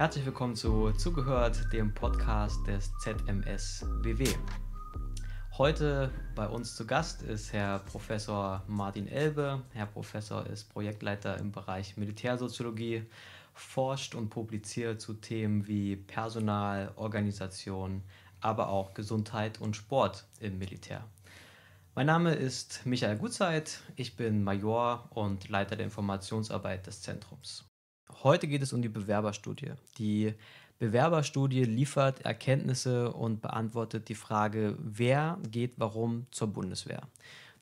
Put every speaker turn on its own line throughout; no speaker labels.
Herzlich willkommen zu Zugehört, dem Podcast des ZMS BW. Heute bei uns zu Gast ist Herr Professor Martin Elbe. Herr Professor ist Projektleiter im Bereich Militärsoziologie, forscht und publiziert zu Themen wie Personal, Organisation, aber auch Gesundheit und Sport im Militär. Mein Name ist Michael Gutzeit, ich bin Major und Leiter der Informationsarbeit des Zentrums. Heute geht es um die Bewerberstudie. Die Bewerberstudie liefert Erkenntnisse und beantwortet die Frage, wer geht warum zur Bundeswehr.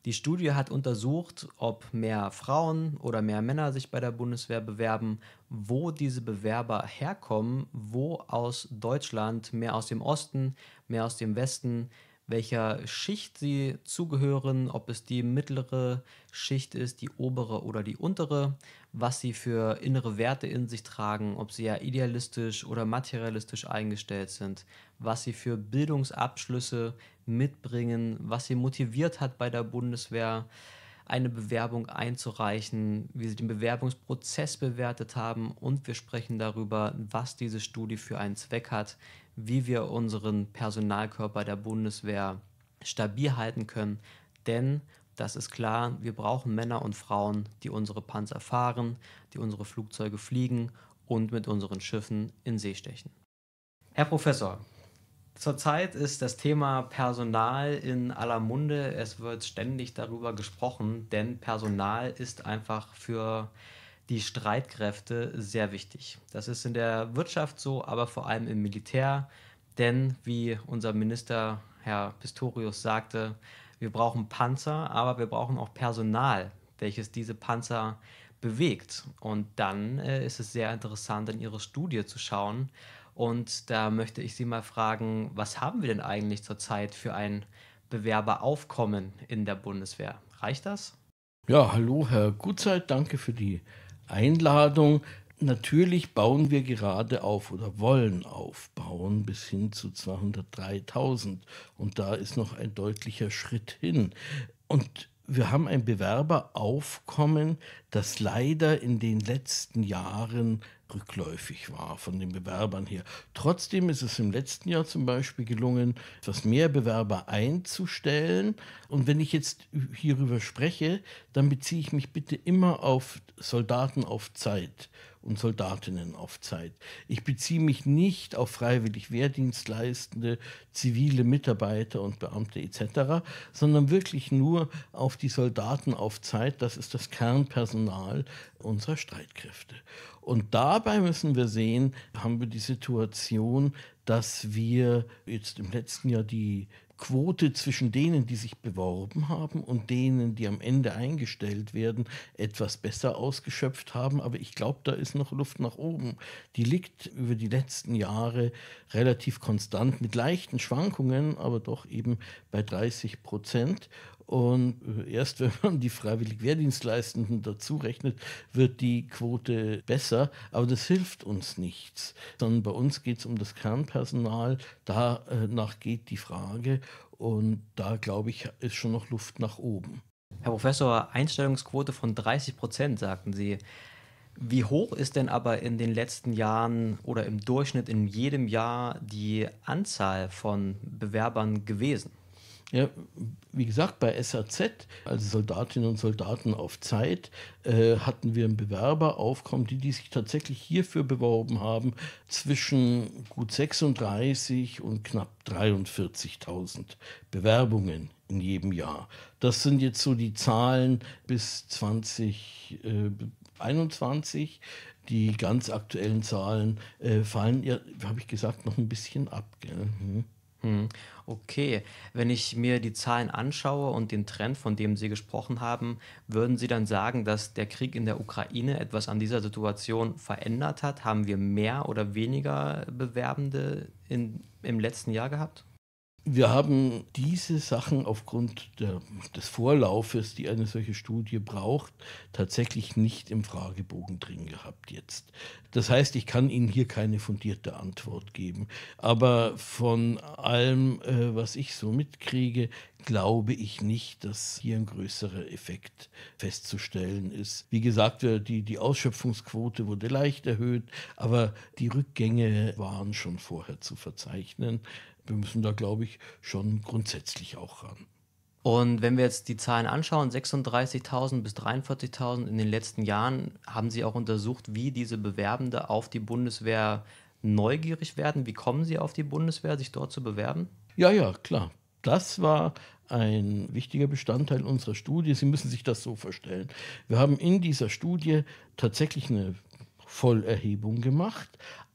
Die Studie hat untersucht, ob mehr Frauen oder mehr Männer sich bei der Bundeswehr bewerben, wo diese Bewerber herkommen, wo aus Deutschland, mehr aus dem Osten, mehr aus dem Westen, welcher Schicht sie zugehören, ob es die mittlere Schicht ist, die obere oder die untere, was sie für innere Werte in sich tragen, ob sie ja idealistisch oder materialistisch eingestellt sind, was sie für Bildungsabschlüsse mitbringen, was sie motiviert hat bei der Bundeswehr eine Bewerbung einzureichen, wie sie den Bewerbungsprozess bewertet haben und wir sprechen darüber, was diese Studie für einen Zweck hat, wie wir unseren Personalkörper der Bundeswehr stabil halten können. Denn das ist klar, wir brauchen Männer und Frauen, die unsere Panzer fahren, die unsere Flugzeuge fliegen und mit unseren Schiffen in See stechen. Herr Professor, zurzeit ist das Thema Personal in aller Munde. Es wird ständig darüber gesprochen, denn Personal ist einfach für die Streitkräfte sehr wichtig. Das ist in der Wirtschaft so, aber vor allem im Militär, denn wie unser Minister Herr Pistorius sagte, wir brauchen Panzer, aber wir brauchen auch Personal, welches diese Panzer bewegt. Und dann äh, ist es sehr interessant, in Ihre Studie zu schauen. Und da möchte ich Sie mal fragen, was haben wir denn eigentlich zurzeit für ein Bewerberaufkommen in der Bundeswehr? Reicht das?
Ja, hallo, Herr Gutzeit, danke für die Einladung. Natürlich bauen wir gerade auf oder wollen aufbauen bis hin zu 203.000. Und da ist noch ein deutlicher Schritt hin. Und wir haben ein Bewerberaufkommen, das leider in den letzten Jahren rückläufig war von den Bewerbern her. Trotzdem ist es im letzten Jahr zum Beispiel gelungen, etwas mehr Bewerber einzustellen. Und wenn ich jetzt hierüber spreche, dann beziehe ich mich bitte immer auf Soldaten auf Zeit und Soldatinnen auf Zeit. Ich beziehe mich nicht auf freiwillig Wehrdienstleistende, zivile Mitarbeiter und Beamte etc., sondern wirklich nur auf die Soldaten auf Zeit. Das ist das Kernpersonal unserer Streitkräfte. Und dabei müssen wir sehen, haben wir die Situation, dass wir jetzt im letzten Jahr die Quote zwischen denen, die sich beworben haben und denen, die am Ende eingestellt werden, etwas besser ausgeschöpft haben. Aber ich glaube, da ist noch Luft nach oben. Die liegt über die letzten Jahre relativ konstant mit leichten Schwankungen, aber doch eben bei 30 Prozent. Und erst wenn man die freiwillig Wehrdienstleistenden dazu rechnet, wird die Quote besser. Aber das hilft uns nichts. Sondern bei uns geht es um das Kernpersonal. Danach geht die Frage. Und da, glaube ich, ist schon noch Luft nach oben. Herr Professor, Einstellungsquote von 30 Prozent, sagten
Sie. Wie hoch ist denn aber in den letzten Jahren oder im Durchschnitt in jedem Jahr die Anzahl von Bewerbern gewesen?
Ja, wie gesagt, bei SAZ, also Soldatinnen und Soldaten auf Zeit, äh, hatten wir ein Bewerberaufkommen, die, die sich tatsächlich hierfür beworben haben, zwischen gut 36 und knapp 43.000 Bewerbungen in jedem Jahr. Das sind jetzt so die Zahlen bis 2021. Die ganz aktuellen Zahlen äh, fallen, ja, habe ich gesagt, noch ein bisschen ab. Gell? Mhm. Mhm. Okay, wenn ich mir die Zahlen
anschaue und den Trend, von dem Sie gesprochen haben, würden Sie dann sagen, dass der Krieg in der Ukraine etwas an dieser Situation verändert hat? Haben wir mehr oder weniger Bewerbende in, im letzten Jahr gehabt?
Wir haben diese Sachen aufgrund der, des Vorlaufes, die eine solche Studie braucht, tatsächlich nicht im Fragebogen drin gehabt jetzt. Das heißt, ich kann Ihnen hier keine fundierte Antwort geben. Aber von allem, äh, was ich so mitkriege, glaube ich nicht, dass hier ein größerer Effekt festzustellen ist. Wie gesagt, die, die Ausschöpfungsquote wurde leicht erhöht, aber die Rückgänge waren schon vorher zu verzeichnen wir müssen da, glaube ich, schon grundsätzlich auch ran.
Und wenn wir jetzt die Zahlen anschauen, 36.000 bis 43.000 in den letzten Jahren, haben Sie auch untersucht, wie diese Bewerbende auf die Bundeswehr neugierig werden? Wie kommen sie auf die Bundeswehr, sich dort zu bewerben?
Ja, ja, klar. Das war ein wichtiger Bestandteil unserer Studie. Sie müssen sich das so vorstellen. Wir haben in dieser Studie tatsächlich eine Vollerhebung gemacht,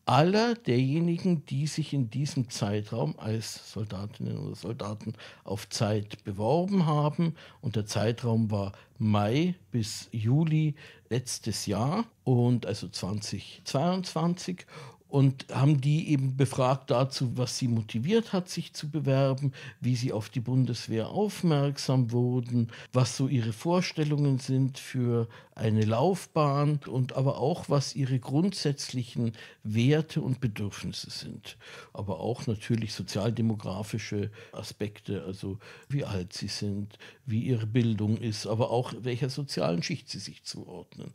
aller derjenigen, die sich in diesem Zeitraum als Soldatinnen oder Soldaten auf Zeit beworben haben. Und der Zeitraum war Mai bis Juli letztes Jahr und also 2022 und haben die eben befragt dazu, was sie motiviert hat, sich zu bewerben, wie sie auf die Bundeswehr aufmerksam wurden, was so ihre Vorstellungen sind für eine Laufbahn und aber auch, was ihre grundsätzlichen Werte und Bedürfnisse sind. Aber auch natürlich sozialdemografische Aspekte, also wie alt sie sind, wie ihre Bildung ist, aber auch welcher sozialen Schicht sie sich zuordnen.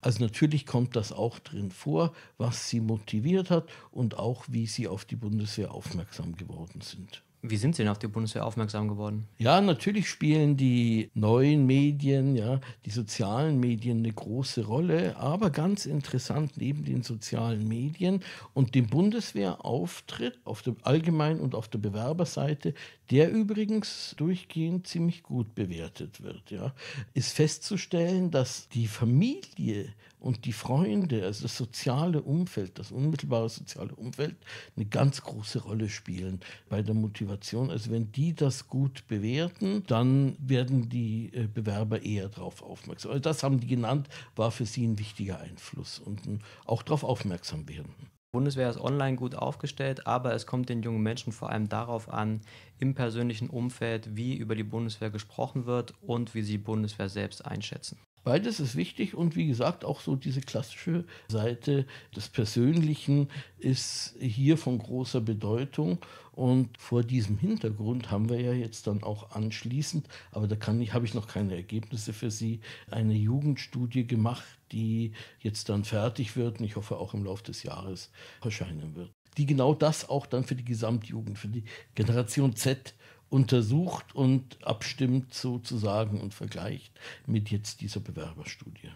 Also natürlich kommt das auch drin vor, was sie motiviert hat und auch wie sie auf die Bundeswehr aufmerksam geworden sind. Wie sind Sie denn auf die Bundeswehr aufmerksam geworden? Ja, natürlich spielen die neuen Medien, ja, die sozialen Medien eine große Rolle, aber ganz interessant neben den sozialen Medien und dem Bundeswehrauftritt auf der Allgemein- und auf der Bewerberseite, der übrigens durchgehend ziemlich gut bewertet wird, ja, ist festzustellen, dass die Familie und die Freunde, also das soziale Umfeld, das unmittelbare soziale Umfeld, eine ganz große Rolle spielen bei der Motivation. Also wenn die das gut bewerten, dann werden die äh, Bewerber eher darauf aufmerksam. Also das haben die genannt, war für sie ein wichtiger Einfluss und auch darauf aufmerksam werden. Bundeswehr ist online gut
aufgestellt, aber es kommt den jungen Menschen vor allem darauf an, im persönlichen Umfeld, wie über die Bundeswehr gesprochen wird und wie sie die Bundeswehr selbst einschätzen.
Beides ist wichtig und wie gesagt, auch so diese klassische Seite des Persönlichen ist hier von großer Bedeutung. Und vor diesem Hintergrund haben wir ja jetzt dann auch anschließend, aber da kann ich, habe ich noch keine Ergebnisse für Sie, eine Jugendstudie gemacht, die jetzt dann fertig wird und ich hoffe auch im Laufe des Jahres erscheinen wird die genau das auch dann für die Gesamtjugend, für die Generation Z untersucht und abstimmt sozusagen und vergleicht mit jetzt dieser Bewerberstudie.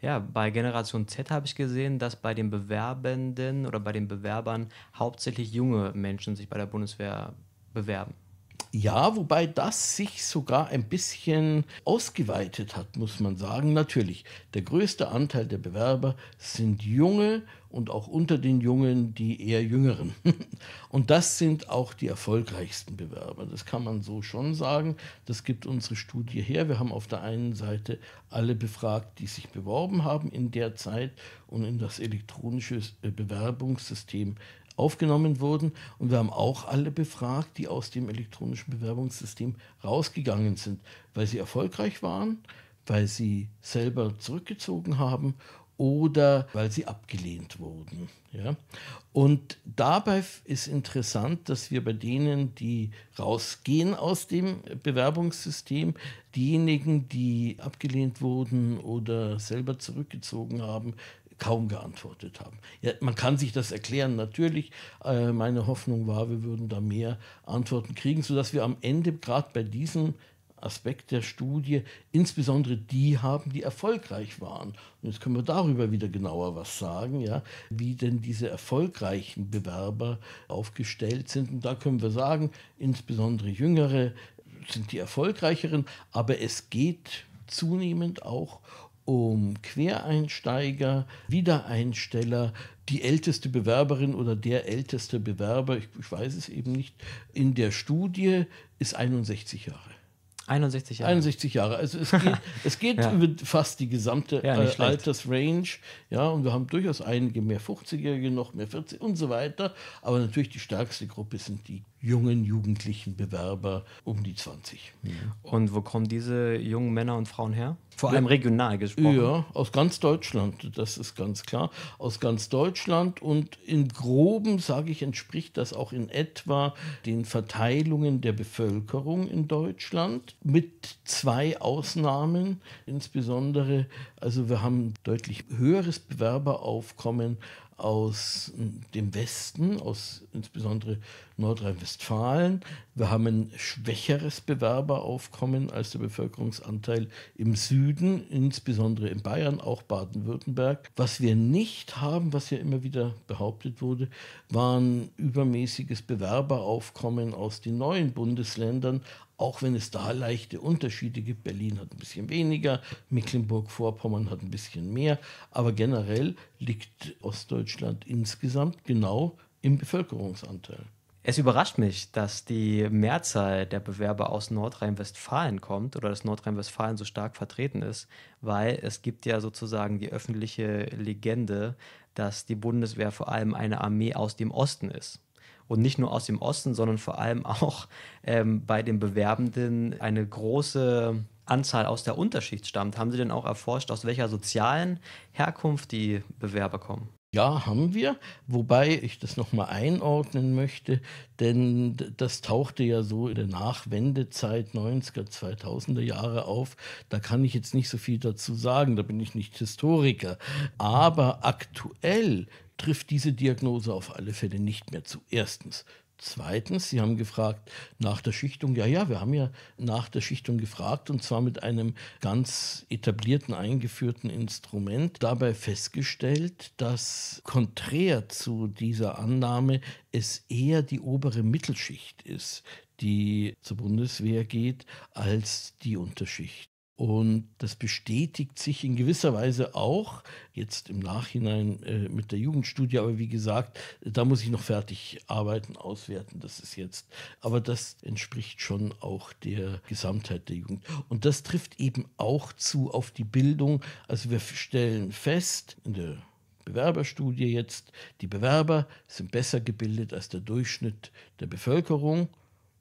Ja,
bei Generation Z habe ich gesehen, dass bei den Bewerbenden oder bei den Bewerbern hauptsächlich
junge Menschen sich bei der Bundeswehr bewerben. Ja, wobei das sich sogar ein bisschen ausgeweitet hat, muss man sagen. Natürlich, der größte Anteil der Bewerber sind junge und auch unter den Jungen die eher jüngeren. Und das sind auch die erfolgreichsten Bewerber. Das kann man so schon sagen. Das gibt unsere Studie her. Wir haben auf der einen Seite alle befragt, die sich beworben haben in der Zeit und in das elektronische äh, Bewerbungssystem aufgenommen wurden. Und wir haben auch alle befragt, die aus dem elektronischen Bewerbungssystem rausgegangen sind, weil sie erfolgreich waren, weil sie selber zurückgezogen haben oder weil sie abgelehnt wurden. Ja? Und dabei ist interessant, dass wir bei denen, die rausgehen aus dem Bewerbungssystem, diejenigen, die abgelehnt wurden oder selber zurückgezogen haben, kaum geantwortet haben. Ja, man kann sich das erklären, natürlich. Äh, meine Hoffnung war, wir würden da mehr Antworten kriegen, sodass wir am Ende gerade bei diesem Aspekt der Studie insbesondere die haben, die erfolgreich waren. Und jetzt können wir darüber wieder genauer was sagen, ja, wie denn diese erfolgreichen Bewerber aufgestellt sind. Und da können wir sagen, insbesondere jüngere sind die erfolgreicheren, aber es geht zunehmend auch um um Quereinsteiger, Wiedereinsteller, die älteste Bewerberin oder der älteste Bewerber, ich, ich, weiß es eben nicht, in der Studie ist 61 Jahre. 61 Jahre. 61 Jahre. Also es geht, es geht ja. über fast die gesamte ja, äh, Altersrange. Ja, und wir haben durchaus einige mehr 50-Jährige, noch mehr 40 und so weiter. Aber natürlich die stärkste Gruppe sind die jungen, jugendlichen Bewerber um die 20. Mhm. Und wo kommen diese jungen Männer und Frauen her? Vor allem regional gesprochen. Ja, aus ganz Deutschland, das ist ganz klar. Aus ganz Deutschland und in groben, sage ich, entspricht das auch in etwa den Verteilungen der Bevölkerung in Deutschland, mit zwei Ausnahmen insbesondere. Also wir haben deutlich höheres Bewerberaufkommen aus hm, dem Westen, aus insbesondere Nordrhein-Westfalen. Wir haben ein schwächeres Bewerberaufkommen als der Bevölkerungsanteil im Süden, insbesondere in Bayern, auch Baden-Württemberg. Was wir nicht haben, was ja immer wieder behauptet wurde, war ein übermäßiges Bewerberaufkommen aus den neuen Bundesländern, auch wenn es da leichte Unterschiede gibt. Berlin hat ein bisschen weniger, Mecklenburg-Vorpommern hat ein bisschen mehr, aber generell liegt Ostdeutschland insgesamt genau im
Bevölkerungsanteil. Es überrascht mich, dass die Mehrzahl der Bewerber aus Nordrhein-Westfalen kommt oder dass Nordrhein-Westfalen so stark vertreten ist, weil es gibt ja sozusagen die öffentliche Legende, dass die Bundeswehr vor allem eine Armee aus dem Osten ist und nicht nur aus dem Osten, sondern vor allem auch ähm, bei den Bewerbenden eine große Anzahl aus der Unterschicht stammt. Haben Sie denn auch erforscht, aus welcher sozialen
Herkunft die Bewerber kommen? Ja, haben wir, wobei ich das nochmal einordnen möchte, denn das tauchte ja so in der Nachwendezeit 90er, 2000er Jahre auf. Da kann ich jetzt nicht so viel dazu sagen, da bin ich nicht Historiker. Aber aktuell trifft diese Diagnose auf alle Fälle nicht mehr zu. Erstens. Zweitens, Sie haben gefragt nach der Schichtung. Ja, ja, wir haben ja nach der Schichtung gefragt und zwar mit einem ganz etablierten, eingeführten Instrument. Dabei festgestellt, dass konträr zu dieser Annahme es eher die obere Mittelschicht ist, die zur Bundeswehr geht, als die Unterschicht. Und das bestätigt sich in gewisser Weise auch jetzt im Nachhinein äh, mit der Jugendstudie. Aber wie gesagt, da muss ich noch fertig arbeiten, auswerten. Das ist jetzt. Aber das entspricht schon auch der Gesamtheit der Jugend. Und das trifft eben auch zu auf die Bildung. Also wir stellen fest, in der Bewerberstudie jetzt, die Bewerber sind besser gebildet als der Durchschnitt der Bevölkerung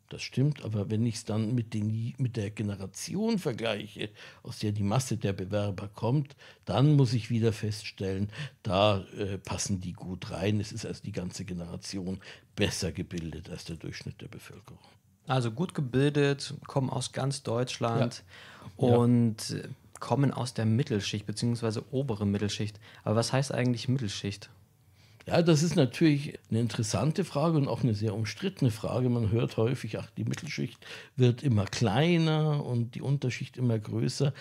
das stimmt, aber wenn ich es dann mit, den, mit der Generation vergleiche, aus der die Masse der Bewerber kommt, dann muss ich wieder feststellen, da äh, passen die gut rein. Es ist also die ganze Generation besser gebildet als der Durchschnitt der Bevölkerung.
Also gut gebildet, kommen aus ganz Deutschland ja. und ja. Äh, kommen aus der Mittelschicht bzw. obere
Mittelschicht. Aber was heißt eigentlich Mittelschicht? Ja, das ist natürlich eine interessante Frage und auch eine sehr umstrittene Frage. Man hört häufig, ach, die Mittelschicht wird immer kleiner und die Unterschicht immer größer.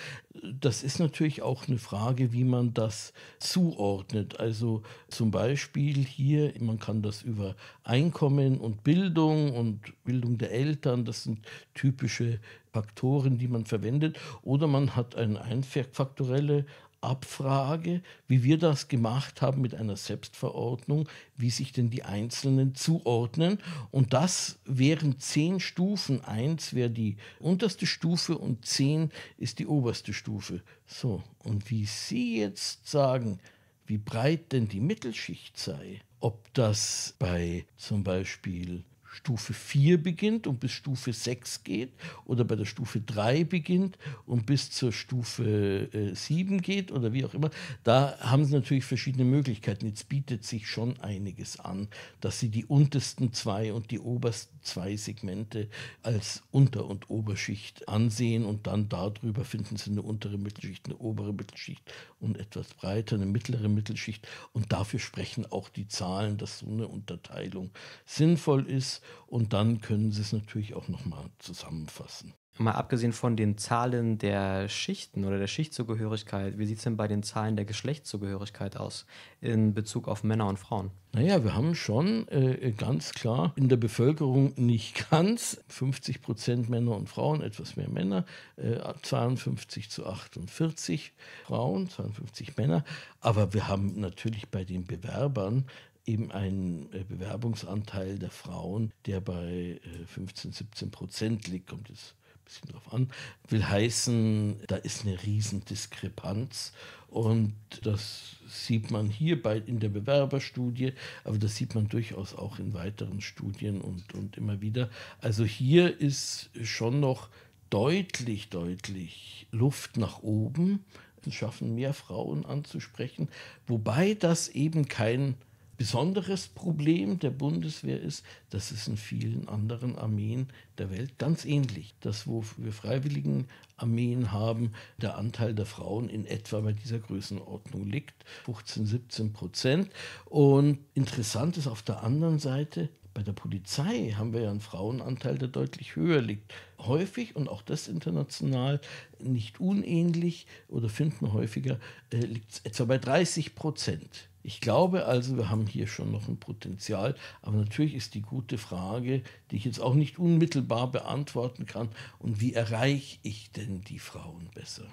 Das ist natürlich auch eine Frage, wie man das zuordnet. Also zum Beispiel hier, man kann das über Einkommen und Bildung und Bildung der Eltern, das sind typische Faktoren, die man verwendet, oder man hat eine einfaktorelle Abfrage, wie wir das gemacht haben mit einer Selbstverordnung, wie sich denn die Einzelnen zuordnen. Und das wären zehn Stufen. Eins wäre die unterste Stufe und zehn ist die oberste Stufe. So, und wie Sie jetzt sagen, wie breit denn die Mittelschicht sei, ob das bei zum Beispiel Stufe 4 beginnt und bis Stufe 6 geht oder bei der Stufe 3 beginnt und bis zur Stufe äh, 7 geht oder wie auch immer, da haben sie natürlich verschiedene Möglichkeiten. Jetzt bietet sich schon einiges an, dass sie die untersten zwei und die obersten zwei Segmente als Unter- und Oberschicht ansehen und dann darüber finden sie eine untere Mittelschicht, eine obere Mittelschicht und etwas breiter, eine mittlere Mittelschicht. Und dafür sprechen auch die Zahlen, dass so eine Unterteilung sinnvoll ist. Und dann können sie es natürlich auch nochmal zusammenfassen
mal abgesehen von den Zahlen der Schichten oder der Schichtzugehörigkeit, wie sieht es denn bei den Zahlen der Geschlechtszugehörigkeit aus in Bezug auf Männer und Frauen?
Naja, wir haben schon äh, ganz klar in der Bevölkerung nicht ganz 50 Prozent Männer und Frauen, etwas mehr Männer, äh, 52 zu 48 Frauen, 52 Männer. Aber wir haben natürlich bei den Bewerbern eben ein äh, Bewerbungsanteil der Frauen, der bei 15, äh, 17 Prozent liegt, kommt es bisschen drauf an, will heißen, da ist eine Riesendiskrepanz. Und das sieht man hier bei, in der Bewerberstudie, aber das sieht man durchaus auch in weiteren Studien und, und immer wieder. Also hier ist schon noch deutlich, deutlich Luft nach oben. Es schaffen mehr Frauen anzusprechen, wobei das eben kein besonderes Problem der Bundeswehr ist, dass es in vielen anderen Armeen der Welt ganz ähnlich. Das, wo wir freiwilligen Armeen haben, der Anteil der Frauen in etwa bei dieser Größenordnung liegt, 15, 17 Prozent. Und interessant ist auf der anderen Seite, bei der Polizei haben wir ja einen Frauenanteil, der deutlich höher liegt. Häufig und auch das international nicht unähnlich oder finden wir häufiger, äh, liegt es etwa bei 30 Prozent. Ich glaube also, wir haben hier schon noch ein Potenzial, aber natürlich ist die gute Frage, die ich jetzt auch nicht unmittelbar beantworten kann, und wie erreiche ich denn die Frauen besser?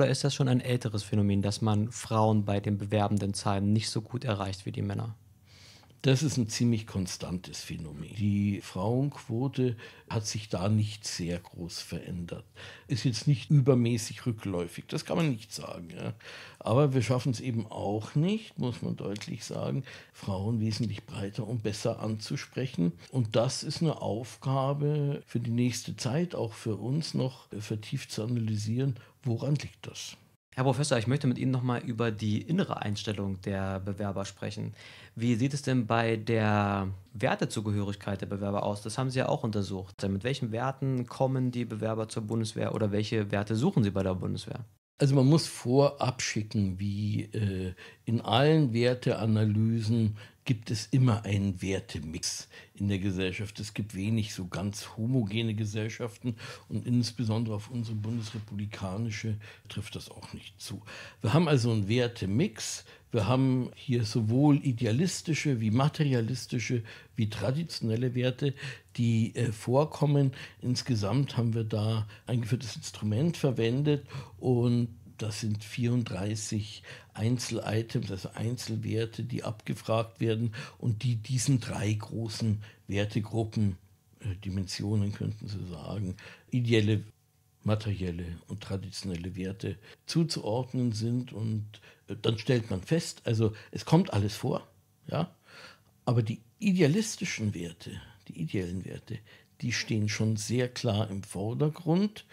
Oder ist das schon ein älteres Phänomen, dass man Frauen bei den
bewerbenden Zahlen nicht so gut erreicht wie die Männer?
Das ist ein ziemlich konstantes Phänomen. Die Frauenquote hat sich da nicht sehr groß verändert. Ist jetzt nicht übermäßig rückläufig, das kann man nicht sagen. Ja. Aber wir schaffen es eben auch nicht, muss man deutlich sagen, Frauen wesentlich breiter und besser anzusprechen. Und das ist eine Aufgabe für die nächste Zeit, auch für uns noch vertieft zu analysieren, woran liegt das.
Herr Professor, ich möchte mit Ihnen nochmal über die innere Einstellung der Bewerber sprechen. Wie sieht es denn bei der Wertezugehörigkeit der Bewerber aus? Das haben Sie ja auch untersucht. Mit welchen Werten kommen die Bewerber zur Bundeswehr oder welche Werte
suchen sie bei der Bundeswehr? Also man muss vorab schicken, wie äh, in allen Werteanalysen gibt es immer einen Wertemix in der Gesellschaft. Es gibt wenig so ganz homogene Gesellschaften und insbesondere auf unsere bundesrepublikanische trifft das auch nicht zu. Wir haben also einen Wertemix. Wir haben hier sowohl idealistische wie materialistische wie traditionelle Werte, die äh, vorkommen. Insgesamt haben wir da ein geführtes Instrument verwendet und das sind 34 Einzelitems, also Einzelwerte, die abgefragt werden und die diesen drei großen Wertegruppen, äh, Dimensionen könnten Sie sagen, ideelle, materielle und traditionelle Werte zuzuordnen sind. Und äh, dann stellt man fest, also es kommt alles vor, ja, aber die idealistischen Werte, die ideellen Werte, die stehen schon sehr klar im Vordergrund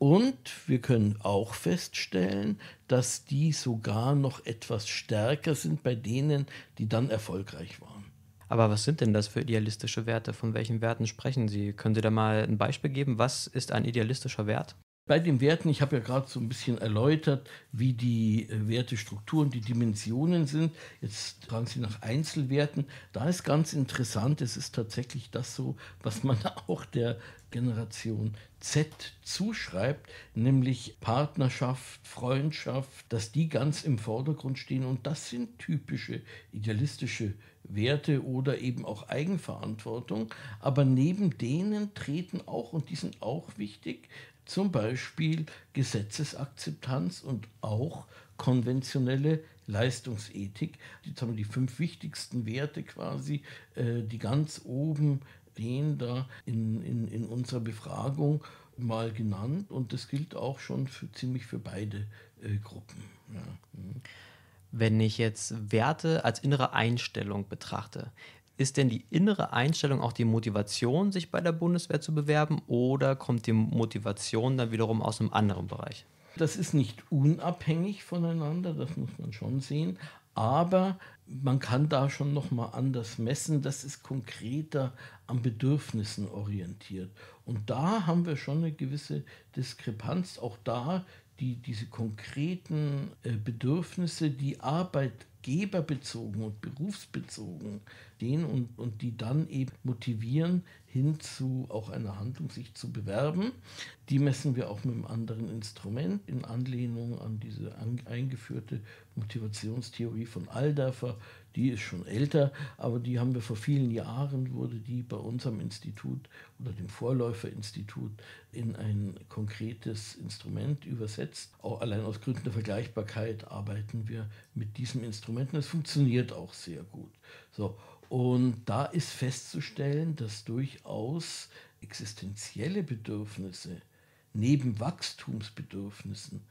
und wir können auch feststellen, dass die sogar noch etwas stärker sind bei denen, die dann erfolgreich waren.
Aber was sind denn das für idealistische Werte? Von welchen Werten sprechen Sie? Können Sie da mal ein Beispiel geben? Was ist ein idealistischer
Wert? Bei den Werten, ich habe ja gerade so ein bisschen erläutert, wie die äh, Wertestrukturen, die Dimensionen sind. Jetzt fragen Sie nach Einzelwerten. Da ist ganz interessant, es ist tatsächlich das so, was man auch der Generation Z zuschreibt, nämlich Partnerschaft, Freundschaft, dass die ganz im Vordergrund stehen. Und das sind typische idealistische Werte oder eben auch Eigenverantwortung. Aber neben denen treten auch, und die sind auch wichtig, zum Beispiel Gesetzesakzeptanz und auch konventionelle Leistungsethik. Jetzt haben wir die fünf wichtigsten Werte quasi, äh, die ganz oben stehen, da in, in, in unserer Befragung mal genannt und das gilt auch schon für, ziemlich für beide äh, Gruppen. Ja. Hm.
Wenn ich jetzt Werte als innere Einstellung betrachte, ist denn die innere Einstellung auch die Motivation, sich bei der Bundeswehr zu bewerben, oder kommt die Motivation dann wiederum aus einem anderen Bereich?
Das ist nicht unabhängig voneinander, das muss man schon sehen, aber man kann da schon noch mal anders messen. Das ist konkreter an Bedürfnissen orientiert und da haben wir schon eine gewisse Diskrepanz. Auch da die, diese konkreten äh, Bedürfnisse, die Arbeit arbeitgeberbezogen und berufsbezogen den und, und die dann eben motivieren, hin zu auch einer Handlung sich zu bewerben. Die messen wir auch mit einem anderen Instrument in Anlehnung an diese an, eingeführte Motivationstheorie von Alderfer, die ist schon älter, aber die haben wir vor vielen Jahren, wurde die bei unserem Institut oder dem Vorläuferinstitut in ein konkretes Instrument übersetzt. Auch allein aus Gründen der Vergleichbarkeit arbeiten wir mit diesem Instrument es funktioniert auch sehr gut. So. Und da ist festzustellen, dass durchaus existenzielle Bedürfnisse neben Wachstumsbedürfnissen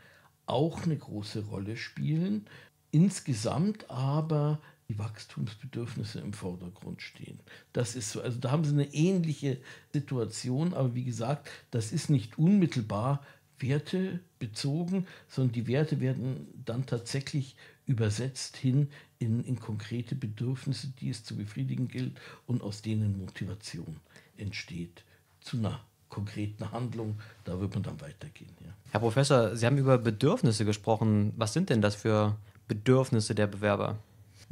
auch eine große Rolle spielen. Insgesamt aber die Wachstumsbedürfnisse im Vordergrund stehen. Das ist so, also da haben sie eine ähnliche Situation, aber wie gesagt, das ist nicht unmittelbar Werte bezogen, sondern die Werte werden dann tatsächlich übersetzt hin in, in konkrete Bedürfnisse, die es zu befriedigen gilt und aus denen Motivation entsteht zu einer konkreten Handlung. Da wird man dann weitergehen.
Ja. Herr Professor, Sie haben über Bedürfnisse gesprochen. Was sind denn das für Bedürfnisse der Bewerber?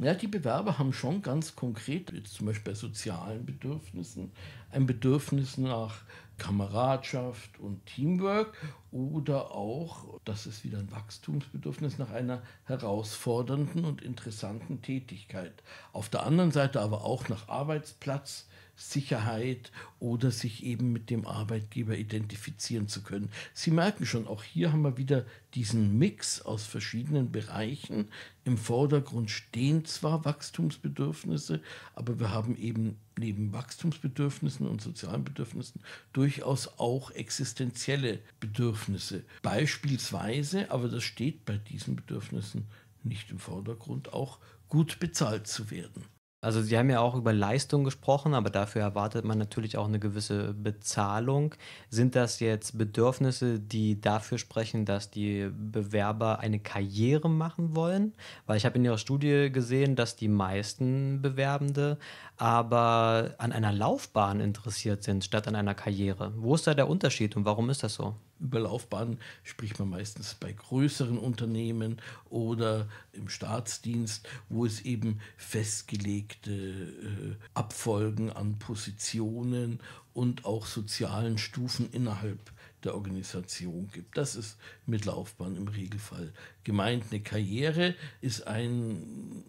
Naja, die Bewerber haben schon ganz konkret, jetzt zum Beispiel bei sozialen Bedürfnissen, ein Bedürfnis nach Kameradschaft und Teamwork oder auch, das ist wieder ein Wachstumsbedürfnis nach einer herausfordernden und interessanten Tätigkeit. Auf der anderen Seite aber auch nach Arbeitsplatz Sicherheit oder sich eben mit dem Arbeitgeber identifizieren zu können. Sie merken schon, auch hier haben wir wieder diesen Mix aus verschiedenen Bereichen. Im Vordergrund stehen zwar Wachstumsbedürfnisse, aber wir haben eben neben Wachstumsbedürfnissen und sozialen Bedürfnissen durchaus auch existenzielle Bedürfnisse. Beispielsweise, aber das steht bei diesen Bedürfnissen nicht im Vordergrund, auch gut bezahlt zu werden. Also Sie haben ja auch über Leistung gesprochen, aber
dafür erwartet man natürlich auch eine gewisse Bezahlung. Sind das jetzt Bedürfnisse, die dafür sprechen, dass die Bewerber eine Karriere machen wollen? Weil ich habe in Ihrer Studie gesehen, dass die meisten Bewerbende aber an einer Laufbahn interessiert sind, statt an einer Karriere. Wo ist da der Unterschied und warum ist das so?
Über Laufbahn spricht man meistens bei größeren Unternehmen oder im Staatsdienst, wo es eben festgelegte äh, Abfolgen an Positionen und auch sozialen Stufen innerhalb der Organisation gibt. Das ist mit Laufbahn im Regelfall gemeint. Eine Karriere ist ein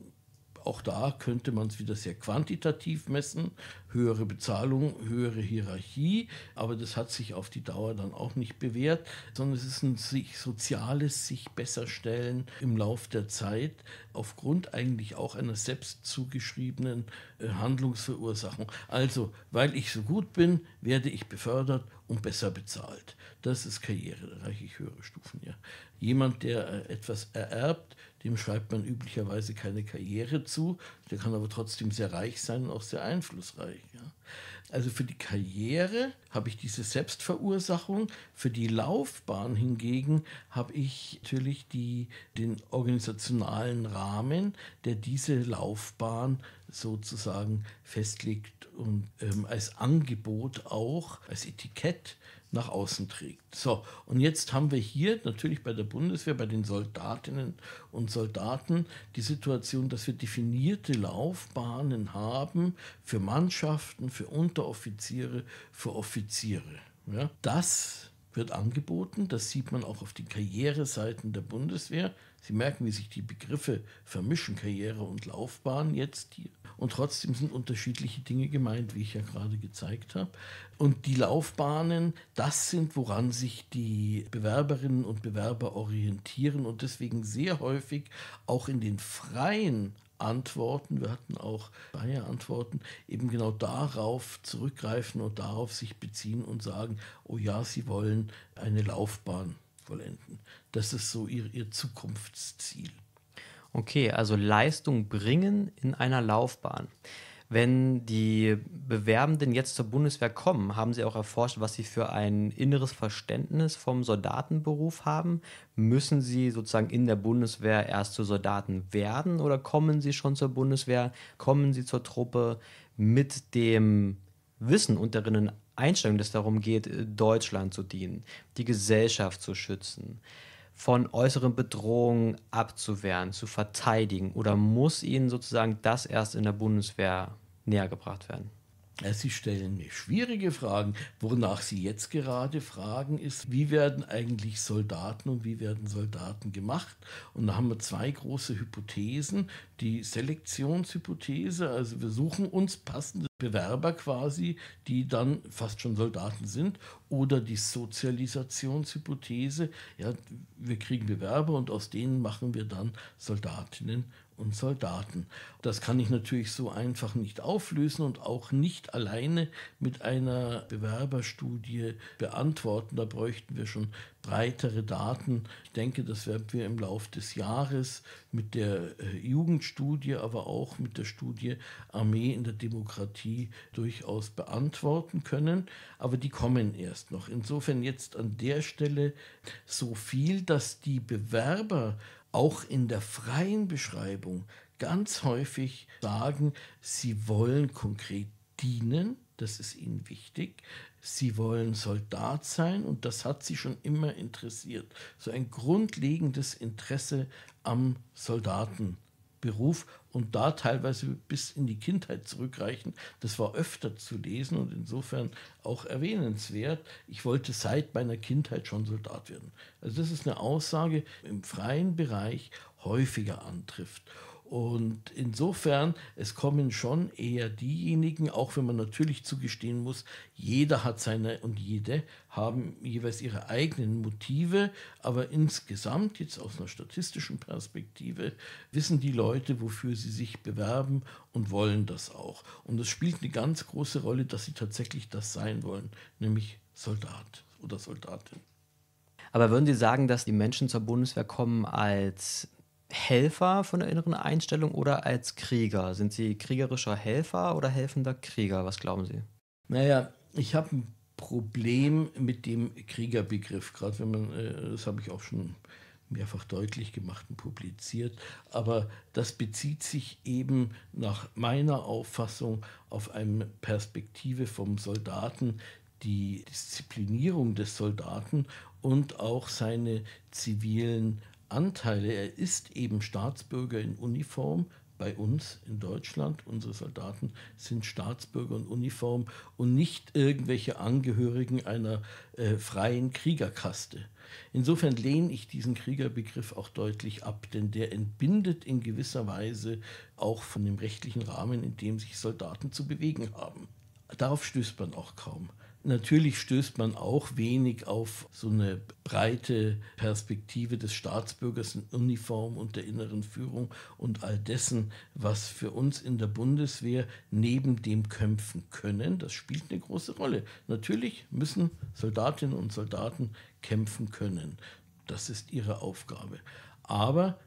auch da könnte man es wieder sehr quantitativ messen. Höhere Bezahlung, höhere Hierarchie, aber das hat sich auf die Dauer dann auch nicht bewährt, sondern es ist ein sich soziales sich besser stellen im Lauf der Zeit aufgrund eigentlich auch einer selbst zugeschriebenen äh, Handlungsverursachung. Also, weil ich so gut bin, werde ich befördert und besser bezahlt. Das ist Karriere, da reiche ich höhere Stufen. Ja. Jemand, der äh, etwas ererbt, dem schreibt man üblicherweise keine Karriere zu. Der kann aber trotzdem sehr reich sein und auch sehr einflussreich. Ja. Also für die Karriere habe ich diese Selbstverursachung, für die Laufbahn hingegen habe ich natürlich die, den organisationalen Rahmen, der diese Laufbahn sozusagen festlegt und ähm, als Angebot auch, als Etikett nach außen trägt. So, und jetzt haben wir hier natürlich bei der Bundeswehr, bei den Soldatinnen und Soldaten die Situation, dass wir definierte Laufbahnen haben für Mannschaften, für Unteroffiziere, für Offiziere. Ja, das wird angeboten, das sieht man auch auf den Karriereseiten der Bundeswehr. Sie merken, wie sich die Begriffe vermischen, Karriere und Laufbahn jetzt hier. Und trotzdem sind unterschiedliche Dinge gemeint, wie ich ja gerade gezeigt habe. Und die Laufbahnen, das sind, woran sich die Bewerberinnen und Bewerber orientieren und deswegen sehr häufig auch in den freien Antworten, wir hatten auch freie Antworten, eben genau darauf zurückgreifen und darauf sich beziehen und sagen, oh ja, sie wollen eine Laufbahn vollenden. Das ist so ihr, ihr Zukunftsziel.
Okay, also Leistung bringen in einer Laufbahn. Wenn die Bewerbenden jetzt zur Bundeswehr kommen, haben Sie auch erforscht, was Sie für ein inneres Verständnis vom Soldatenberuf haben? Müssen Sie sozusagen in der Bundeswehr erst zu Soldaten werden oder kommen Sie schon zur Bundeswehr? Kommen Sie zur Truppe mit dem Wissen und darin eine Einstellung, dass es darum geht, äh, Deutschland zu dienen, die Gesellschaft zu schützen, von äußeren Bedrohungen abzuwehren, zu verteidigen? Oder muss ihnen sozusagen das erst in der Bundeswehr näher gebracht werden?
Sie stellen mir schwierige Fragen. Wonach Sie jetzt gerade fragen, ist, wie werden eigentlich Soldaten und wie werden Soldaten gemacht? Und da haben wir zwei große Hypothesen. Die Selektionshypothese, also wir suchen uns passende Bewerber quasi, die dann fast schon Soldaten sind, oder die Sozialisationshypothese, ja, wir kriegen Bewerber und aus denen machen wir dann Soldatinnen und Soldaten. Das kann ich natürlich so einfach nicht auflösen und auch nicht alleine mit einer Bewerberstudie beantworten. Da bräuchten wir schon breitere Daten. Ich denke, das werden wir im Laufe des Jahres mit der äh, Jugendstudie, aber auch mit der Studie Armee in der Demokratie durchaus beantworten können. Aber die kommen erst noch. Insofern jetzt an der Stelle so viel, dass die Bewerber auch in der freien Beschreibung ganz häufig sagen, sie wollen konkret dienen, das ist ihnen wichtig, sie wollen Soldat sein und das hat sie schon immer interessiert. So ein grundlegendes Interesse am Soldatenberuf und da teilweise bis in die Kindheit zurückreichen. Das war öfter zu lesen und insofern auch erwähnenswert. Ich wollte seit meiner Kindheit schon Soldat werden. Also das ist eine Aussage die im freien Bereich häufiger antrifft. Und insofern, es kommen schon eher diejenigen, auch wenn man natürlich zugestehen muss, jeder hat seine und jede haben jeweils ihre eigenen Motive, aber insgesamt, jetzt aus einer statistischen Perspektive, wissen die Leute, wofür sie sich bewerben und wollen das auch. Und es spielt eine ganz große Rolle, dass sie tatsächlich das sein wollen, nämlich Soldat oder Soldatin.
Aber würden Sie sagen, dass die Menschen zur Bundeswehr kommen als Helfer von der inneren Einstellung oder als Krieger? Sind Sie kriegerischer Helfer oder helfender Krieger? Was glauben Sie?
Naja, ich habe ein Problem mit dem Kriegerbegriff, gerade wenn man, äh, das habe ich auch schon mehrfach deutlich gemacht und publiziert, aber das bezieht sich eben nach meiner Auffassung auf eine Perspektive vom Soldaten, die Disziplinierung des Soldaten und auch seine zivilen Anteile. Er ist eben Staatsbürger in Uniform. Bei uns in Deutschland, unsere Soldaten sind Staatsbürger in Uniform und nicht irgendwelche Angehörigen einer äh, freien Kriegerkaste. Insofern lehne ich diesen Kriegerbegriff auch deutlich ab, denn der entbindet in gewisser Weise auch von dem rechtlichen Rahmen, in dem sich Soldaten zu bewegen haben. Darauf stößt man auch kaum. Natürlich stößt man auch wenig auf so eine breite Perspektive des Staatsbürgers in Uniform und der inneren Führung und all dessen, was für uns in der Bundeswehr neben dem Kämpfen können. Das spielt eine große Rolle. Natürlich müssen Soldatinnen und Soldaten kämpfen können. Das ist ihre Aufgabe. Aber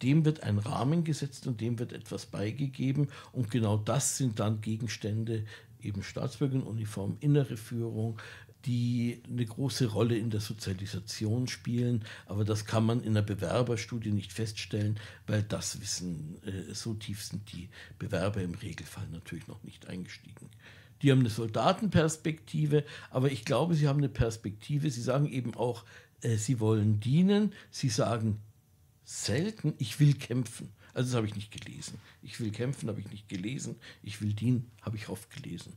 dem wird ein Rahmen gesetzt und dem wird etwas beigegeben. Und genau das sind dann Gegenstände eben Staatsbürgeruniform, innere Führung, die eine große Rolle in der Sozialisation spielen. Aber das kann man in einer Bewerberstudie nicht feststellen, weil das wissen, äh, so tief sind die Bewerber im Regelfall natürlich noch nicht eingestiegen. Die haben eine Soldatenperspektive, aber ich glaube, sie haben eine Perspektive. Sie sagen eben auch, äh, sie wollen dienen. Sie sagen selten, ich will kämpfen. Also das habe ich nicht gelesen. Ich will kämpfen, habe ich nicht gelesen. Ich will dienen, habe ich oft gelesen.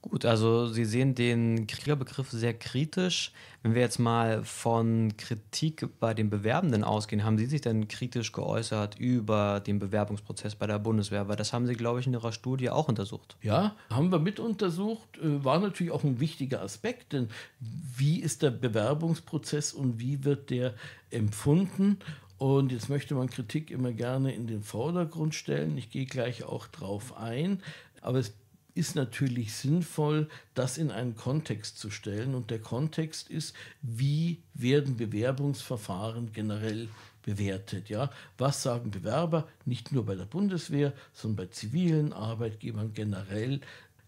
Gut, also Sie sehen den Kriegerbegriff sehr kritisch. Wenn wir jetzt mal von Kritik bei den Bewerbenden ausgehen, haben Sie sich denn kritisch geäußert über den Bewerbungsprozess bei der Bundeswehr? Weil das haben Sie, glaube ich, in Ihrer Studie auch untersucht. Ja, haben wir mit
untersucht. Äh, war natürlich auch ein wichtiger Aspekt, denn wie ist der Bewerbungsprozess und wie wird der empfunden? Und jetzt möchte man Kritik immer gerne in den Vordergrund stellen. Ich gehe gleich auch drauf ein. Aber es ist natürlich sinnvoll, das in einen Kontext zu stellen. Und der Kontext ist, wie werden Bewerbungsverfahren generell bewertet? Ja? Was sagen Bewerber, nicht nur bei der Bundeswehr, sondern bei zivilen Arbeitgebern generell?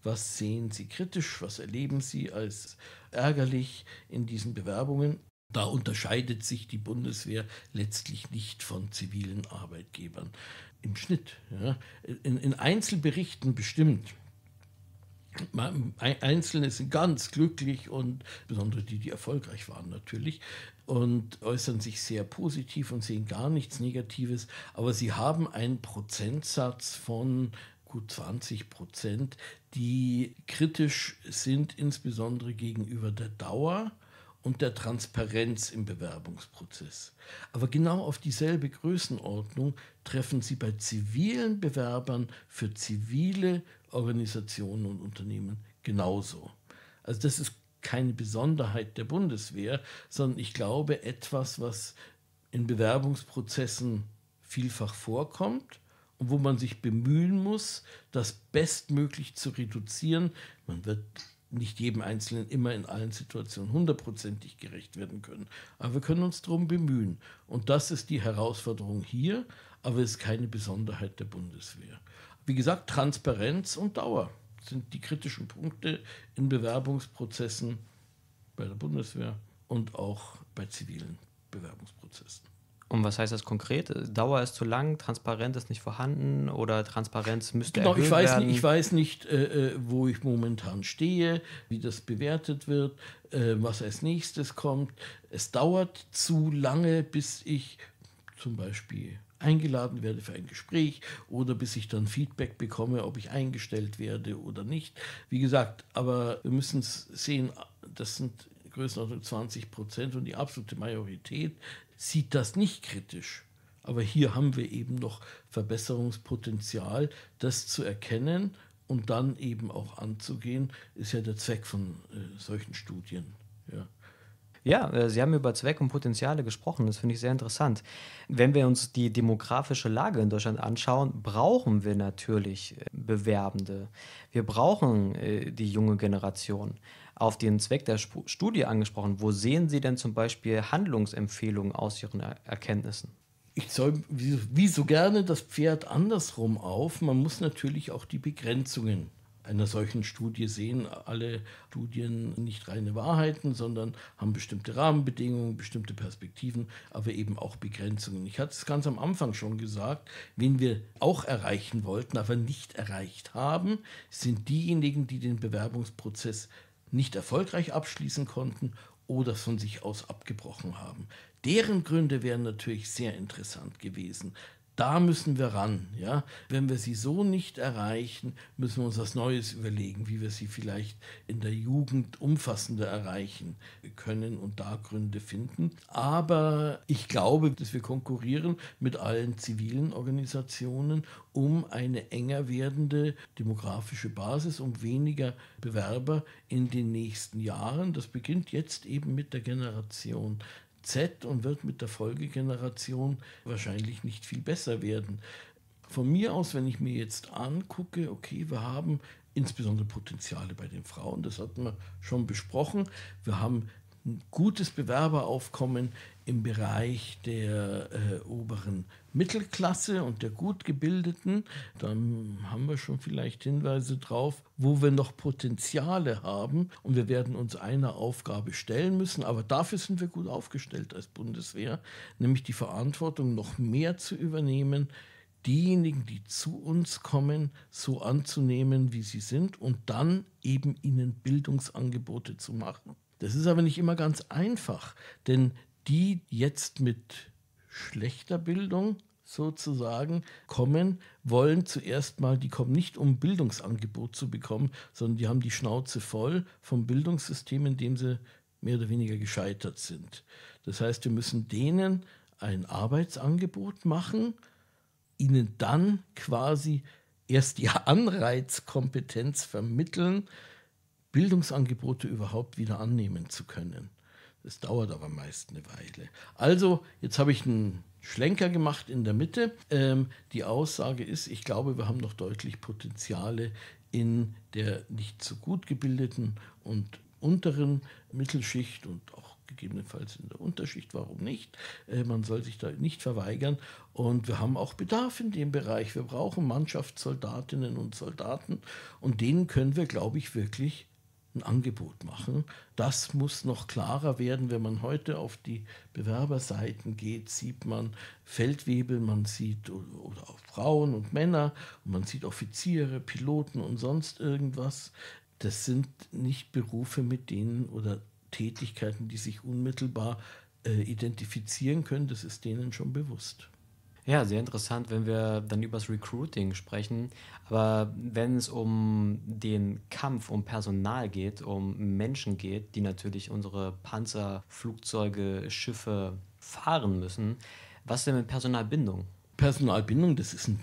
Was sehen sie kritisch? Was erleben sie als ärgerlich in diesen Bewerbungen? Da unterscheidet sich die Bundeswehr letztlich nicht von zivilen Arbeitgebern im Schnitt. Ja. In, in Einzelberichten bestimmt. Einzelne sind ganz glücklich und besonders die, die erfolgreich waren natürlich und äußern sich sehr positiv und sehen gar nichts Negatives, aber sie haben einen Prozentsatz von gut 20 Prozent, die kritisch sind, insbesondere gegenüber der Dauer und der Transparenz im Bewerbungsprozess. Aber genau auf dieselbe Größenordnung treffen sie bei zivilen Bewerbern für zivile Organisationen und Unternehmen genauso. Also das ist keine Besonderheit der Bundeswehr, sondern ich glaube etwas, was in Bewerbungsprozessen vielfach vorkommt und wo man sich bemühen muss, das bestmöglich zu reduzieren. Man wird nicht jedem Einzelnen immer in allen Situationen hundertprozentig gerecht werden können. Aber wir können uns darum bemühen. Und das ist die Herausforderung hier, aber es ist keine Besonderheit der Bundeswehr. Wie gesagt, Transparenz und Dauer sind die kritischen Punkte in Bewerbungsprozessen bei der Bundeswehr und auch bei zivilen Bewerbungsprozessen.
Und was heißt das konkret? Dauer ist zu lang, Transparenz ist nicht vorhanden oder Transparenz müsste genau, ich weiß werden? Nicht, ich
weiß nicht, äh, äh, wo ich momentan stehe, wie das bewertet wird, äh, was als nächstes kommt. Es dauert zu lange, bis ich zum Beispiel eingeladen werde für ein Gespräch oder bis ich dann Feedback bekomme, ob ich eingestellt werde oder nicht. Wie gesagt, aber wir müssen es sehen, das sind Größenordnung 20 Prozent und die absolute Majorität sieht das nicht kritisch. Aber hier haben wir eben noch Verbesserungspotenzial, das zu erkennen und dann eben auch anzugehen, ist ja der Zweck von äh, solchen Studien. Ja.
Ja, äh, Sie haben über Zweck und Potenziale gesprochen. Das finde ich sehr interessant. Wenn wir uns die demografische Lage in Deutschland anschauen, brauchen wir natürlich äh, Bewerbende. Wir brauchen äh, die junge Generation. Auf den Zweck der Studie angesprochen, wo sehen Sie denn zum Beispiel
Handlungsempfehlungen aus Ihren Erkenntnissen? ich zäume wie, so gerne das Pferd andersrum auf. Man muss natürlich auch die Begrenzungen einer solchen Studie sehen alle Studien nicht reine Wahrheiten, sondern haben bestimmte Rahmenbedingungen, bestimmte Perspektiven, aber eben auch Begrenzungen. Ich hatte es ganz am Anfang schon gesagt, wen wir auch erreichen wollten, aber nicht erreicht haben, sind diejenigen, die den Bewerbungsprozess nicht erfolgreich abschließen konnten oder von sich aus abgebrochen haben. Deren Gründe wären natürlich sehr interessant gewesen. Da müssen wir ran. Ja? Wenn wir sie so nicht erreichen, müssen wir uns was Neues überlegen, wie wir sie vielleicht in der Jugend umfassender erreichen können und da Gründe finden. Aber ich glaube, dass wir konkurrieren mit allen zivilen Organisationen um eine enger werdende demografische Basis, um weniger Bewerber in den nächsten Jahren. Das beginnt jetzt eben mit der Generation Z und wird mit der Folgegeneration wahrscheinlich nicht viel besser werden. Von mir aus, wenn ich mir jetzt angucke, okay, wir haben insbesondere Potenziale bei den Frauen, das hatten wir schon besprochen, wir haben ein gutes Bewerberaufkommen im Bereich der äh, oberen Mittelklasse und der gut gebildeten. Dann haben wir schon vielleicht Hinweise drauf, wo wir noch Potenziale haben. Und wir werden uns einer Aufgabe stellen müssen. Aber dafür sind wir gut aufgestellt als Bundeswehr, nämlich die Verantwortung noch mehr zu übernehmen, diejenigen, die zu uns kommen, so anzunehmen, wie sie sind und dann eben ihnen Bildungsangebote zu machen. Das ist aber nicht immer ganz einfach, denn die jetzt mit schlechter Bildung sozusagen kommen, wollen zuerst mal, die kommen nicht, um Bildungsangebot zu bekommen, sondern die haben die Schnauze voll vom Bildungssystem, in dem sie mehr oder weniger gescheitert sind. Das heißt, wir müssen denen ein Arbeitsangebot machen, ihnen dann quasi erst die Anreizkompetenz vermitteln, Bildungsangebote überhaupt wieder annehmen zu können. Es dauert aber meist eine Weile. Also, jetzt habe ich einen Schlenker gemacht in der Mitte. Ähm, die Aussage ist, ich glaube, wir haben noch deutlich Potenziale in der nicht so gut gebildeten und unteren Mittelschicht und auch gegebenenfalls in der Unterschicht, warum nicht? Äh, man soll sich da nicht verweigern. Und wir haben auch Bedarf in dem Bereich. Wir brauchen Mannschaftssoldatinnen und Soldaten und denen können wir, glaube ich, wirklich ein Angebot machen. Das muss noch klarer werden, wenn man heute auf die Bewerberseiten geht, sieht man Feldwebel, man sieht oder auch Frauen und Männer und man sieht Offiziere, Piloten und sonst irgendwas. Das sind nicht Berufe, mit denen oder Tätigkeiten, die sich unmittelbar äh, identifizieren können, das ist denen schon bewusst.
Ja, sehr interessant, wenn wir dann über das Recruiting sprechen. Aber wenn es um den Kampf um Personal geht, um Menschen geht, die natürlich unsere Panzer, Flugzeuge,
Schiffe fahren müssen, was ist denn mit Personalbindung? Personalbindung, das ist ein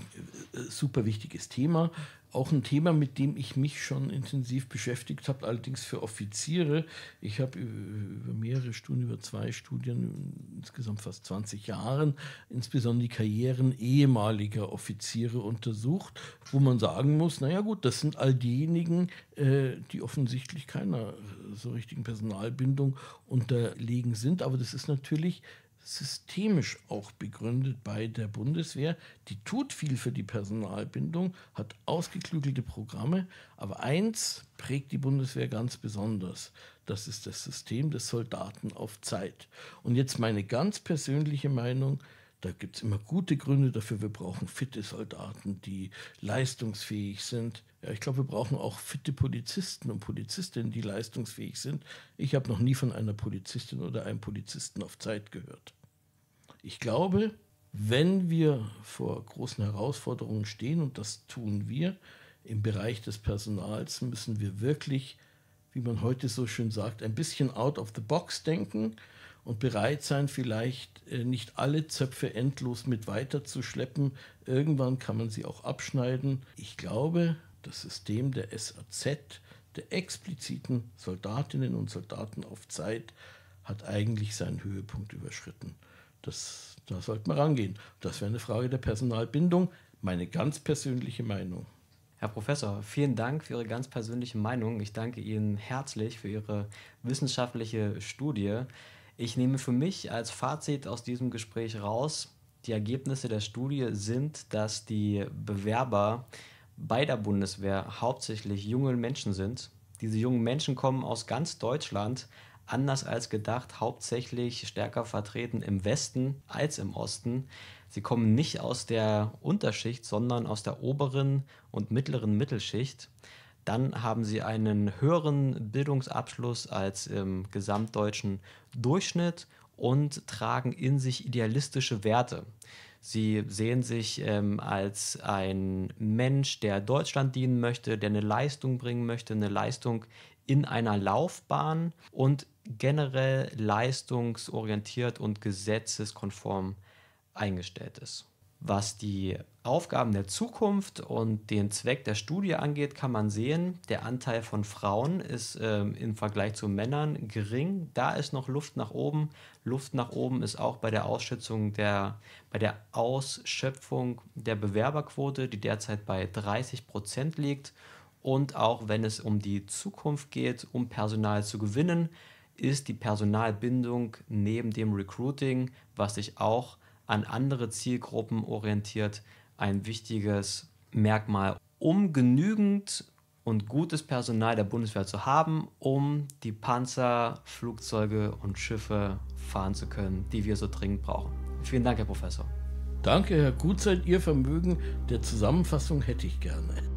äh, super wichtiges Thema auch ein Thema, mit dem ich mich schon intensiv beschäftigt habe, allerdings für Offiziere. Ich habe über mehrere Studien, über zwei Studien, insgesamt fast 20 Jahren, insbesondere die Karrieren ehemaliger Offiziere untersucht, wo man sagen muss, naja gut, das sind all diejenigen, äh, die offensichtlich keiner so richtigen Personalbindung unterlegen sind. Aber das ist natürlich systemisch auch begründet bei der Bundeswehr. Die tut viel für die Personalbindung, hat ausgeklügelte Programme, aber eins prägt die Bundeswehr ganz besonders. Das ist das System des Soldaten auf Zeit. Und jetzt meine ganz persönliche Meinung. Da gibt es immer gute Gründe dafür. Wir brauchen fitte Soldaten, die leistungsfähig sind. Ja, ich glaube, wir brauchen auch fitte Polizisten und Polizistinnen, die leistungsfähig sind. Ich habe noch nie von einer Polizistin oder einem Polizisten auf Zeit gehört. Ich glaube, wenn wir vor großen Herausforderungen stehen, und das tun wir, im Bereich des Personals müssen wir wirklich, wie man heute so schön sagt, ein bisschen out of the box denken und bereit sein, vielleicht äh, nicht alle Zöpfe endlos mit weiterzuschleppen. Irgendwann kann man sie auch abschneiden. Ich glaube, das System der SAZ, der expliziten Soldatinnen und Soldaten auf Zeit, hat eigentlich seinen Höhepunkt überschritten. Das, da sollte man rangehen. Das wäre eine Frage der Personalbindung. Meine ganz persönliche Meinung. Herr Professor, vielen Dank für Ihre ganz persönliche Meinung.
Ich danke Ihnen herzlich für Ihre wissenschaftliche Studie. Ich nehme für mich als Fazit aus diesem Gespräch raus, die Ergebnisse der Studie sind, dass die Bewerber bei der Bundeswehr hauptsächlich junge Menschen sind. Diese jungen Menschen kommen aus ganz Deutschland, anders als gedacht, hauptsächlich stärker vertreten im Westen als im Osten. Sie kommen nicht aus der Unterschicht, sondern aus der oberen und mittleren Mittelschicht. Dann haben sie einen höheren Bildungsabschluss als im gesamtdeutschen Durchschnitt und tragen in sich idealistische Werte. Sie sehen sich ähm, als ein Mensch, der Deutschland dienen möchte, der eine Leistung bringen möchte, eine Leistung in einer Laufbahn und generell leistungsorientiert und gesetzeskonform eingestellt ist. Was die Aufgaben der Zukunft und den Zweck der Studie angeht, kann man sehen, der Anteil von Frauen ist ähm, im Vergleich zu Männern gering. Da ist noch Luft nach oben. Luft nach oben ist auch bei der Ausschätzung der, bei der Ausschöpfung der Bewerberquote, die derzeit bei 30 Prozent liegt. Und auch wenn es um die Zukunft geht, um Personal zu gewinnen, ist die Personalbindung neben dem Recruiting, was sich auch an andere Zielgruppen orientiert, ein wichtiges Merkmal, um genügend und gutes Personal der Bundeswehr zu haben, um die Panzer, Flugzeuge und Schiffe fahren zu
können, die wir so dringend brauchen. Vielen Dank, Herr Professor. Danke, Herr Gutzeit. Ihr Vermögen der Zusammenfassung hätte ich gerne.